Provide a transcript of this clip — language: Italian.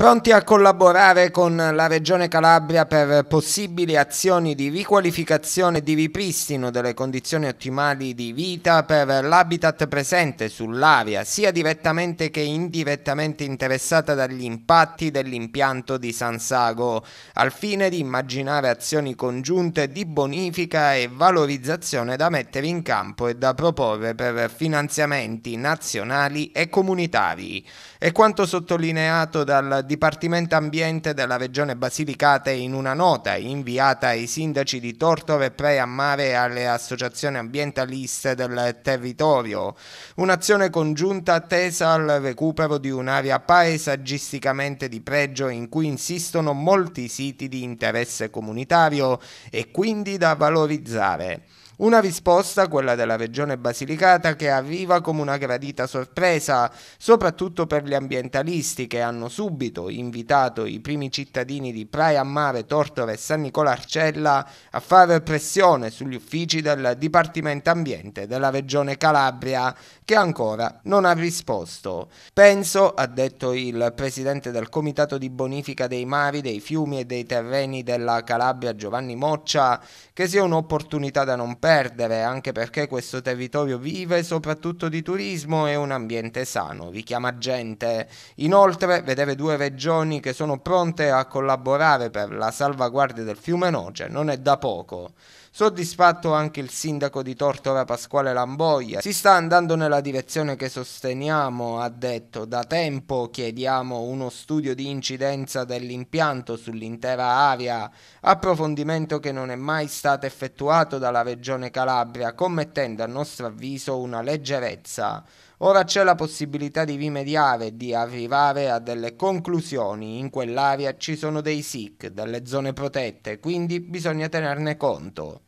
Pronti a collaborare con la Regione Calabria per possibili azioni di riqualificazione e di ripristino delle condizioni ottimali di vita per l'habitat presente sull'area, sia direttamente che indirettamente interessata dagli impatti dell'impianto di San Sago, al fine di immaginare azioni congiunte di bonifica e valorizzazione da mettere in campo e da proporre per finanziamenti nazionali e comunitari. È quanto sottolineato dal Dipartimento Ambiente della Regione Basilicata in una nota inviata ai sindaci di Tortore, Pre a Mare e alle associazioni ambientaliste del territorio. Un'azione congiunta tesa al recupero di un'area paesaggisticamente di pregio in cui insistono molti siti di interesse comunitario e quindi da valorizzare. Una risposta, quella della regione Basilicata, che arriva come una gradita sorpresa, soprattutto per gli ambientalisti che hanno subito invitato i primi cittadini di Praia Mare, Tortora e San Nicola Arcella a fare pressione sugli uffici del Dipartimento Ambiente della regione Calabria, che ancora non ha risposto. Penso, ha detto il presidente del Comitato di Bonifica dei Mari, dei Fiumi e dei Terreni della Calabria, Giovanni Moccia, che sia un'opportunità da non perdere perdere, anche perché questo territorio vive soprattutto di turismo e un ambiente sano, richiama gente. Inoltre, vedere due regioni che sono pronte a collaborare per la salvaguardia del fiume Noce non è da poco. Soddisfatto anche il sindaco di Tortora Pasquale Lamboia. Si sta andando nella direzione che sosteniamo, ha detto. Da tempo chiediamo uno studio di incidenza dell'impianto sull'intera area, approfondimento che non è mai stato effettuato dalla Regione Calabria, commettendo a nostro avviso una leggerezza. Ora c'è la possibilità di rimediare, di arrivare a delle conclusioni. In quell'area ci sono dei SIC, delle zone protette, quindi bisogna tenerne conto.